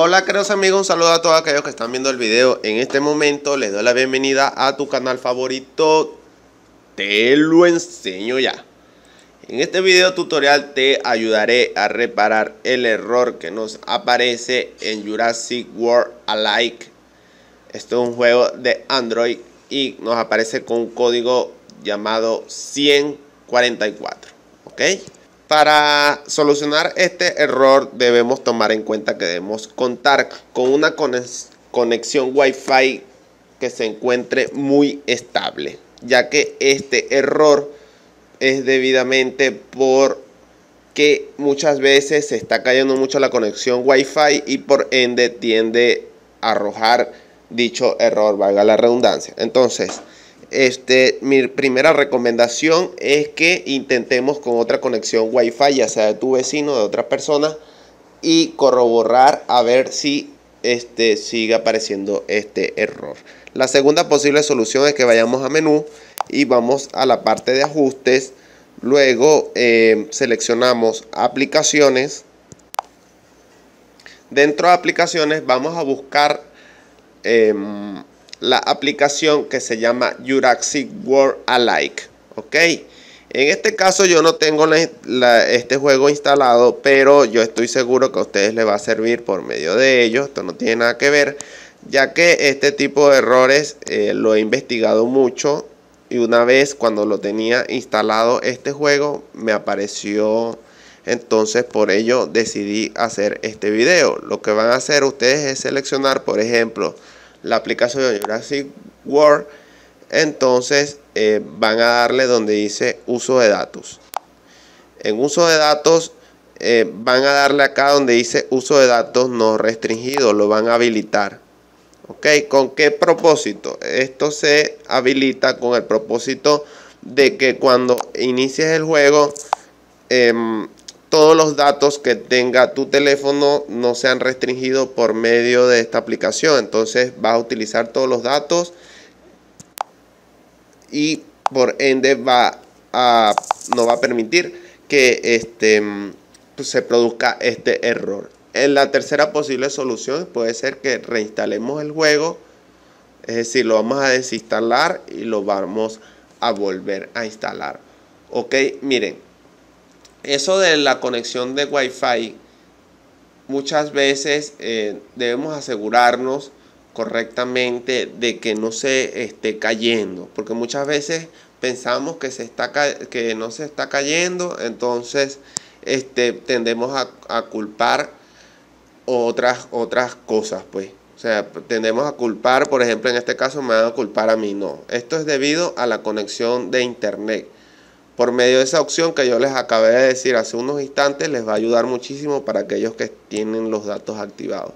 Hola queridos amigos, un saludo a todos aquellos que están viendo el video En este momento les doy la bienvenida a tu canal favorito Te lo enseño ya En este video tutorial te ayudaré a reparar el error que nos aparece en Jurassic World Alike Esto es un juego de Android y nos aparece con un código llamado 144 ¿Ok? Para solucionar este error debemos tomar en cuenta que debemos contar con una conexión Wi-Fi que se encuentre muy estable, ya que este error es debidamente por que muchas veces se está cayendo mucho la conexión Wi-Fi y por ende tiende a arrojar dicho error, valga la redundancia. Entonces, este, mi primera recomendación es que intentemos con otra conexión Wi-Fi, ya sea de tu vecino o de otra persona, y corroborar a ver si este, sigue apareciendo este error. La segunda posible solución es que vayamos a menú y vamos a la parte de ajustes. Luego eh, seleccionamos aplicaciones. Dentro de aplicaciones vamos a buscar em, la aplicación que se llama Jurassic World Alike. Ok. En este caso yo no tengo este juego instalado, pero yo estoy seguro que a ustedes le va a servir por medio de ello. Esto no tiene nada que ver, ya que este tipo de errores eh, lo he investigado mucho y una vez cuando lo tenía instalado este juego me apareció entonces por ello decidí hacer este video. Lo que van a hacer ustedes es seleccionar, por ejemplo, la aplicación de Jurassic World, entonces eh, van a darle donde dice uso de datos. En uso de datos eh, van a darle acá donde dice uso de datos no restringido, lo van a habilitar. ¿Ok? ¿Con qué propósito? Esto se habilita con el propósito de que cuando inicies el juego em, todos los datos que tenga tu teléfono no sean restringidos por medio de esta aplicación. Entonces vas a utilizar todos los datos y por ende va a, no va a permitir que este, pues, se produzca este error. En la tercera posible solución puede ser que reinstalemos el juego, es decir, lo vamos a desinstalar y lo vamos a volver a instalar. Ok, miren, eso de la conexión de Wi-Fi, muchas veces eh, debemos asegurarnos correctamente de que no se esté cayendo, porque muchas veces pensamos que, se está que no se está cayendo, entonces este, tendemos a, culpar otras, otras cosas, pues. O sea, tendemos a culpar, por ejemplo, en este caso me van a culpar a mí, no. Esto es debido a la conexión de internet por medio de esa opción que yo les acabé de decir hace unos instantes, les va a ayudar muchísimo para aquellos que tienen los datos activados.